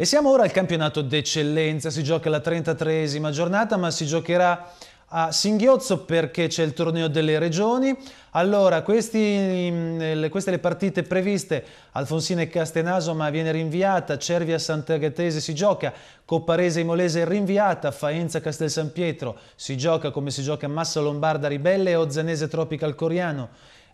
E siamo ora al campionato d'eccellenza, si gioca la 33esima giornata ma si giocherà a singhiozzo perché c'è il torneo delle regioni. Allora, questi, mm, queste le partite previste, Alfonsina e Castenaso ma viene rinviata, Cervia Sant'Agatese si gioca, Copparese e Molese rinviata, Faenza Castel San Pietro si gioca come si gioca Massa Lombarda Ribelle e Ozzanese Tropical Coriano.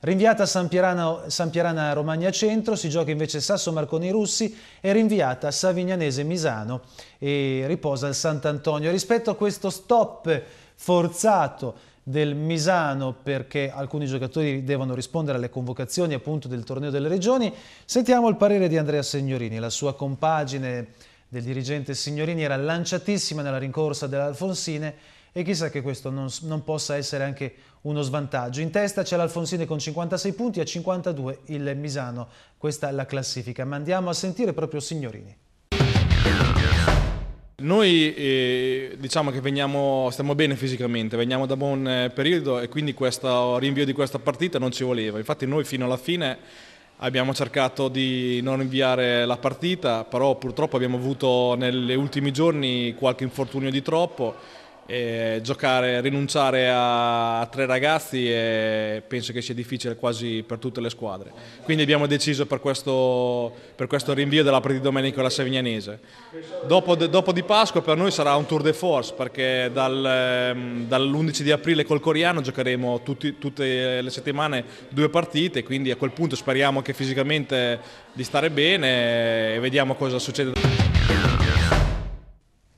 Rinviata Sampierana, Sampierana Romagna Centro, si gioca invece Sasso Marconi Russi e rinviata Savignanese Misano e riposa il Sant'Antonio. Rispetto a questo stop forzato del Misano perché alcuni giocatori devono rispondere alle convocazioni appunto del torneo delle regioni. Sentiamo il parere di Andrea Signorini, la sua compagine del dirigente Signorini era lanciatissima nella rincorsa dell'Alfonsine e chissà che questo non, non possa essere anche uno svantaggio. In testa c'è l'Alfonsine con 56 punti a 52 il Misano, questa è la classifica, ma andiamo a sentire proprio Signorini. Noi eh, diciamo che veniamo, stiamo bene fisicamente, veniamo da buon eh, periodo e quindi questo rinvio di questa partita non ci voleva. Infatti noi fino alla fine abbiamo cercato di non inviare la partita, però purtroppo abbiamo avuto negli ultimi giorni qualche infortunio di troppo e giocare, rinunciare a, tre ragazzi penso che sia difficile quasi per tutte le squadre. Quindi abbiamo deciso per questo, per questo rinvio della partita di domenica alla Savignanese. Dopo, dopo, di Pasqua per noi sarà un tour de force perché dal, ehm, dall'11 di aprile col Coriano giocheremo tutti, tutte le settimane due partite, quindi a quel punto speriamo che fisicamente di stare bene e vediamo cosa succede.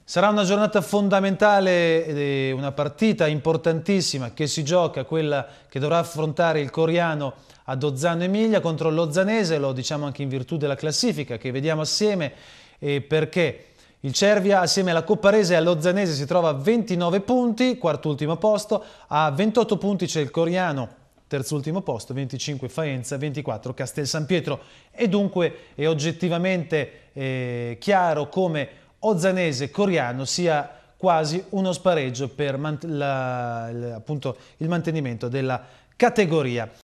Sarà una giornata fondamentale, una partita importantissima che si gioca, quella che dovrà affrontare il coreano ad Ozzano Emilia contro l'Ozzanese, lo diciamo anche in virtù della classifica che vediamo assieme perché il Cervia assieme alla Copparese e all'Ozzanese si trova a 29 punti, quarto ultimo posto, a 28 punti c'è il coreano terzultimo posto, 25 Faenza, 24 Castel San Pietro e dunque è oggettivamente eh, chiaro come ozzanese Coriano sia quasi uno spareggio per la, appunto, il mantenimento della categoria.